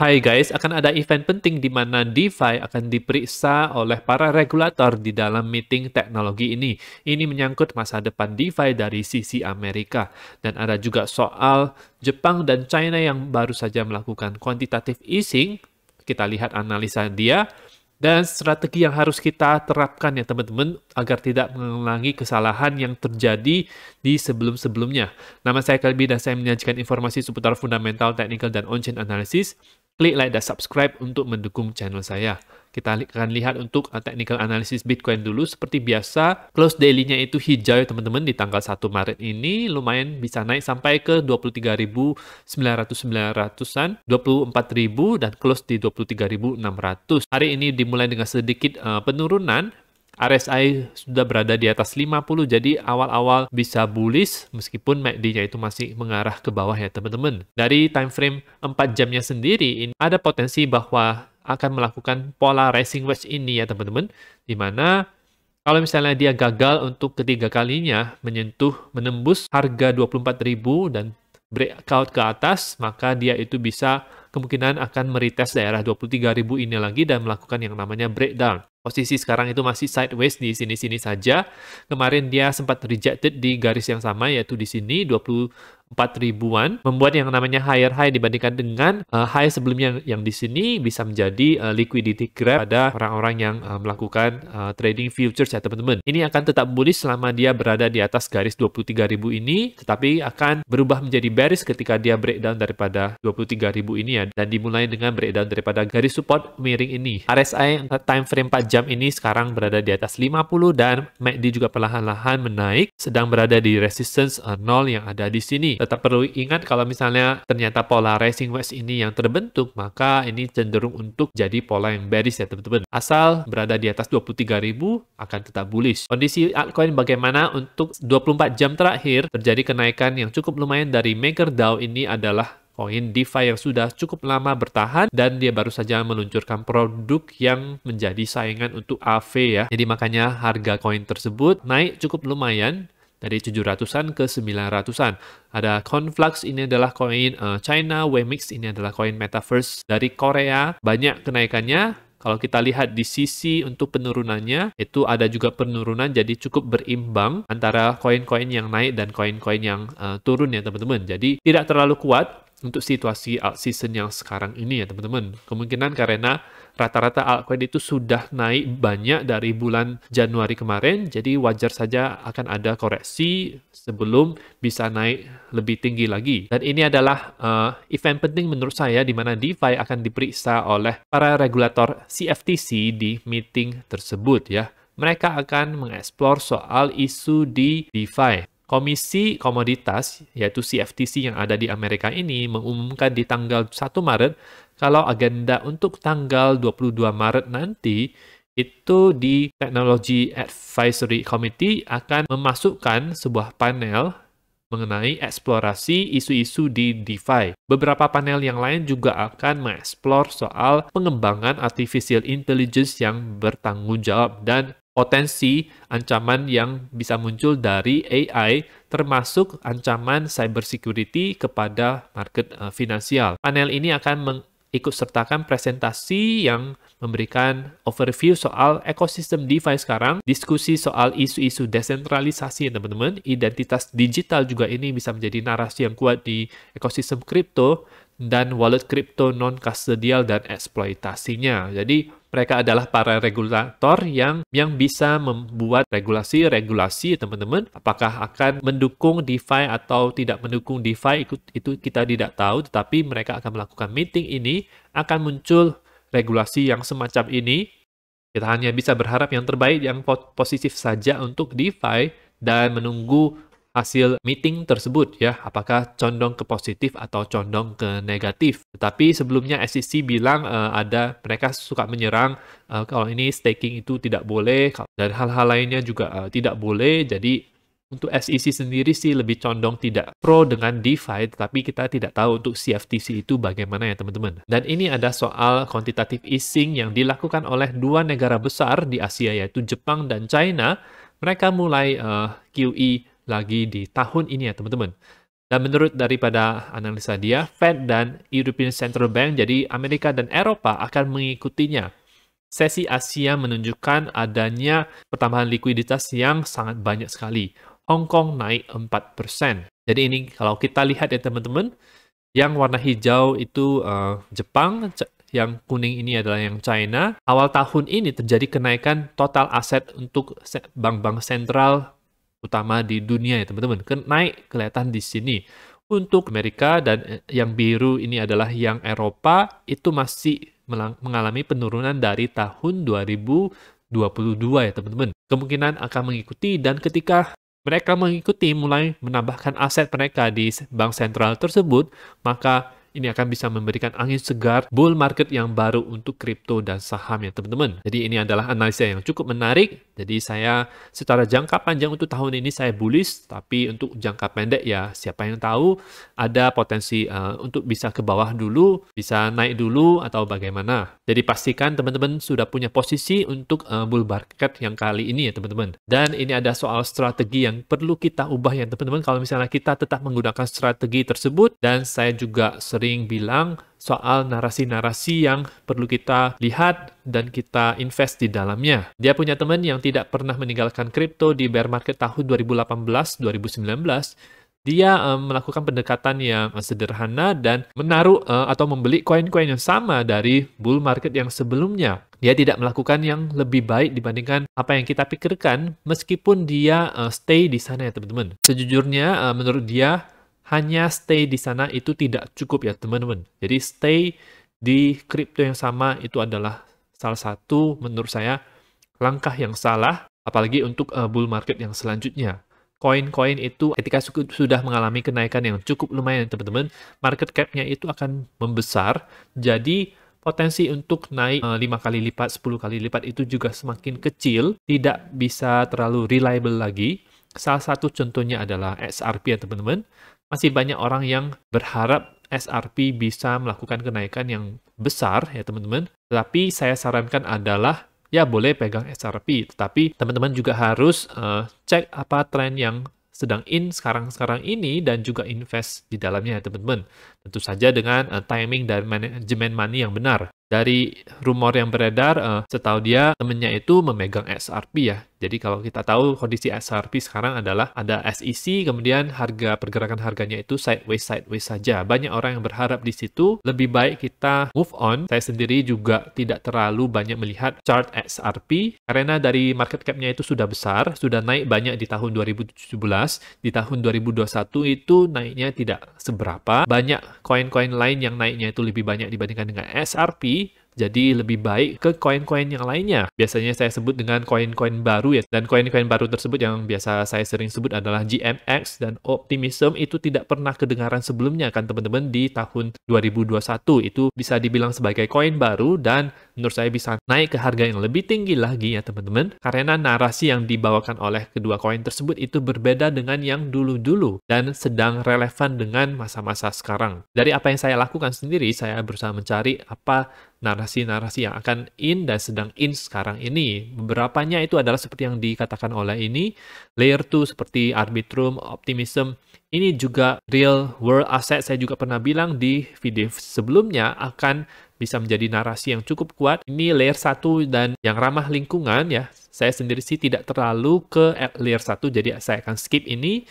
Hai guys, akan ada event penting di mana DeFi akan diperiksa oleh para regulator di dalam meeting teknologi ini. Ini menyangkut masa depan DeFi dari sisi Amerika. Dan ada juga soal Jepang dan China yang baru saja melakukan quantitative easing. Kita lihat analisa dia. Dan strategi yang harus kita terapkan ya teman-teman agar tidak mengulangi kesalahan yang terjadi di sebelum-sebelumnya. Nama saya Kalbi dan saya menyajikan informasi seputar fundamental, technical dan on-chain analysis. Klik like dan subscribe untuk mendukung channel saya. Kita akan lihat untuk uh, technical analysis Bitcoin dulu. Seperti biasa, close daily-nya itu hijau teman-teman di tanggal 1 Maret ini. Lumayan bisa naik sampai ke 23900 puluh an 24.000 dan close di 23.600. Hari ini dimulai dengan sedikit uh, penurunan RSI sudah berada di atas 50 jadi awal-awal bisa bullish meskipun MACD-nya itu masih mengarah ke bawah ya teman-teman. Dari time frame 4 jamnya sendiri ini ada potensi bahwa akan melakukan pola racing wedge ini ya teman-teman di mana kalau misalnya dia gagal untuk ketiga kalinya menyentuh menembus harga 24.000 dan breakout ke atas, maka dia itu bisa kemungkinan akan meretest daerah 23.000 ini lagi dan melakukan yang namanya breakdown posisi sekarang itu masih sideways di sini-sini saja. Kemarin dia sempat rejected di garis yang sama yaitu di sini 20 4 ribuan membuat yang namanya higher high dibandingkan dengan uh, high sebelumnya yang, yang di sini bisa menjadi uh, liquidity grab pada orang-orang yang uh, melakukan uh, trading futures ya teman-teman. Ini akan tetap bullish selama dia berada di atas garis ribu ini tetapi akan berubah menjadi bearish ketika dia breakdown daripada ribu ini ya dan dimulai dengan breakdown daripada garis support miring ini. RSI time frame 4 jam ini sekarang berada di atas 50 dan MACD juga perlahan-lahan menaik sedang berada di resistance uh, 0 yang ada di sini tetap perlu ingat kalau misalnya ternyata pola rising wedge ini yang terbentuk, maka ini cenderung untuk jadi pola yang bearish ya teman-teman. Asal berada di atas 23.000 akan tetap bullish. Kondisi altcoin bagaimana untuk 24 jam terakhir terjadi kenaikan yang cukup lumayan dari MakerDAO ini adalah koin DeFi yang sudah cukup lama bertahan dan dia baru saja meluncurkan produk yang menjadi saingan untuk AV ya. Jadi makanya harga koin tersebut naik cukup lumayan dari 700-an ke 900-an. Ada Conflux ini adalah koin uh, China, Wemix ini adalah koin Metaverse dari Korea. Banyak kenaikannya. Kalau kita lihat di sisi untuk penurunannya, itu ada juga penurunan jadi cukup berimbang antara koin-koin yang naik dan koin-koin yang uh, turun ya teman-teman. Jadi tidak terlalu kuat untuk situasi alt season yang sekarang ini ya teman-teman. Kemungkinan karena rata-rata altcoin itu sudah naik banyak dari bulan Januari kemarin, jadi wajar saja akan ada koreksi sebelum bisa naik lebih tinggi lagi. Dan ini adalah uh, event penting menurut saya di mana DeFi akan diperiksa oleh para regulator CFTC di meeting tersebut ya mereka akan mengeksplor soal isu di DeFi. Komisi Komoditas, yaitu CFTC yang ada di Amerika ini, mengumumkan di tanggal 1 Maret kalau agenda untuk tanggal 22 Maret nanti itu di Technology Advisory Committee akan memasukkan sebuah panel mengenai eksplorasi isu-isu di DeFi. Beberapa panel yang lain juga akan mengeksplor soal pengembangan artificial intelligence yang bertanggung jawab dan potensi ancaman yang bisa muncul dari AI termasuk ancaman cybersecurity kepada market uh, finansial. Panel ini akan ikut sertakan presentasi yang memberikan overview soal ekosistem DeFi sekarang, diskusi soal isu-isu desentralisasi ya teman-teman, identitas digital juga ini bisa menjadi narasi yang kuat di ekosistem kripto, dan wallet kripto non-custodial dan eksploitasinya. Jadi, mereka adalah para regulator yang yang bisa membuat regulasi-regulasi teman-teman apakah akan mendukung DeFi atau tidak mendukung DeFi itu, itu kita tidak tahu tetapi mereka akan melakukan meeting ini akan muncul regulasi yang semacam ini kita hanya bisa berharap yang terbaik yang positif saja untuk DeFi dan menunggu hasil meeting tersebut ya, apakah condong ke positif atau condong ke negatif. Tetapi sebelumnya SEC bilang uh, ada mereka suka menyerang uh, kalau ini staking itu tidak boleh dan hal-hal lainnya juga uh, tidak boleh. Jadi untuk SEC sendiri sih lebih condong tidak pro dengan DeFi, tapi kita tidak tahu untuk CFTC itu bagaimana ya teman-teman. Dan ini ada soal quantitative easing yang dilakukan oleh dua negara besar di Asia yaitu Jepang dan China. Mereka mulai uh, QE lagi di tahun ini ya teman-teman. Dan menurut daripada analisa dia, Fed dan European Central Bank, jadi Amerika dan Eropa akan mengikutinya. Sesi Asia menunjukkan adanya pertambahan likuiditas yang sangat banyak sekali. Hong Kong naik 4%. Jadi ini kalau kita lihat ya teman-teman, yang warna hijau itu uh, Jepang, yang kuning ini adalah yang China. Awal tahun ini terjadi kenaikan total aset untuk bank-bank sentral utama di dunia ya teman-teman. Naik kelihatan di sini. Untuk Amerika dan eh, yang biru ini adalah yang Eropa itu masih mengalami penurunan dari tahun 2022 ya teman-teman. Kemungkinan akan mengikuti dan ketika mereka mengikuti mulai menambahkan aset mereka di bank sentral tersebut, maka ini akan bisa memberikan angin segar bull market yang baru untuk kripto dan saham ya teman-teman. Jadi ini adalah analisa yang cukup menarik. Jadi saya secara jangka panjang untuk tahun ini saya bullish, tapi untuk jangka pendek ya siapa yang tahu ada potensi uh, untuk bisa ke bawah dulu, bisa naik dulu atau bagaimana. Jadi pastikan teman-teman sudah punya posisi untuk uh, bull market yang kali ini ya teman-teman. Dan ini ada soal strategi yang perlu kita ubah ya teman-teman kalau misalnya kita tetap menggunakan strategi tersebut dan saya juga sering bilang soal narasi-narasi yang perlu kita lihat dan kita invest di dalamnya. Dia punya teman yang tidak pernah meninggalkan kripto di bear market tahun 2018-2019. Dia um, melakukan pendekatan yang eh, sederhana dan menaruh uh, atau membeli koin-koin yang sama dari bull market yang sebelumnya. Dia tidak melakukan yang lebih baik dibandingkan apa yang kita pikirkan meskipun dia uh, stay di sana ya teman-teman. Sejujurnya uh, menurut dia hanya stay di sana itu tidak cukup ya teman-teman. Jadi stay di kripto yang sama itu adalah salah satu menurut saya langkah yang salah apalagi untuk uh, bull market yang selanjutnya. Koin-koin itu ketika sudah mengalami kenaikan yang cukup lumayan teman-teman, market cap-nya itu akan membesar. Jadi potensi untuk naik 5 eh, kali lipat, 10 kali lipat itu juga semakin kecil, tidak bisa terlalu reliable lagi. Salah satu contohnya adalah XRP ya teman-teman masih banyak orang yang berharap SRP bisa melakukan kenaikan yang besar ya teman-teman. Tapi saya sarankan adalah ya boleh pegang SRP, tetapi teman-teman juga harus uh, cek apa tren yang sedang in sekarang-sekarang ini dan juga invest di dalamnya ya teman-teman. Tentu saja dengan uh, timing dan manajemen money yang benar. Dari rumor yang beredar, uh, setahu dia temennya itu memegang SRP ya. Jadi kalau kita tahu kondisi SRP sekarang adalah ada SEC, kemudian harga pergerakan harganya itu sideways sideways saja. Banyak orang yang berharap di situ lebih baik kita move on. Saya sendiri juga tidak terlalu banyak melihat chart SRP karena dari market capnya itu sudah besar, sudah naik banyak di tahun 2017, di tahun 2021 itu naiknya tidak seberapa. Banyak koin-koin lain yang naiknya itu lebih banyak dibandingkan dengan SRP, jadi lebih baik ke koin-koin yang lainnya. Biasanya saya sebut dengan koin-koin baru ya. Dan koin-koin baru tersebut yang biasa saya sering sebut adalah GMX dan Optimism itu tidak pernah kedengaran sebelumnya kan teman-teman di tahun 2021. Itu bisa dibilang sebagai koin baru dan menurut saya bisa naik ke harga yang lebih tinggi lagi ya teman-teman. Karena narasi yang dibawakan oleh kedua koin tersebut itu berbeda dengan yang dulu-dulu dan sedang relevan dengan masa-masa sekarang. Dari apa yang saya lakukan sendiri, saya berusaha mencari apa narasi-narasi yang akan in dan sedang in sekarang ini. Beberapanya itu adalah seperti yang dikatakan oleh ini, layer 2 seperti Arbitrum, Optimism. Ini juga real world asset saya juga pernah bilang di video sebelumnya akan bisa menjadi narasi yang cukup kuat. Ini layer 1 dan yang ramah lingkungan ya. Saya sendiri sih tidak terlalu ke layer 1 jadi saya akan skip ini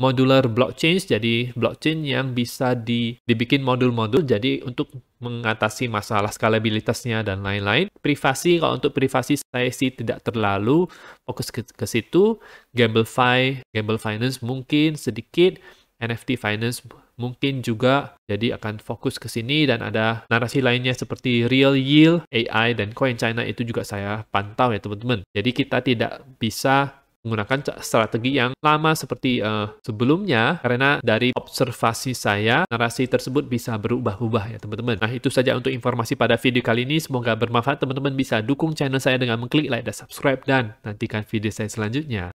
modular blockchain, jadi blockchain yang bisa di, dibikin modul-modul, jadi untuk mengatasi masalah skalabilitasnya dan lain-lain. Privasi, kalau untuk privasi saya sih tidak terlalu fokus ke, ke situ. GambleFi, Gamble Finance mungkin sedikit, NFT Finance mungkin juga jadi akan fokus ke sini dan ada narasi lainnya seperti real yield, AI dan coin China itu juga saya pantau ya teman-teman. Jadi kita tidak bisa menggunakan strategi yang lama seperti uh, sebelumnya karena dari observasi saya narasi tersebut bisa berubah-ubah ya teman-teman. Nah itu saja untuk informasi pada video kali ini semoga bermanfaat teman-teman bisa dukung channel saya dengan mengklik like dan subscribe dan nantikan video saya selanjutnya.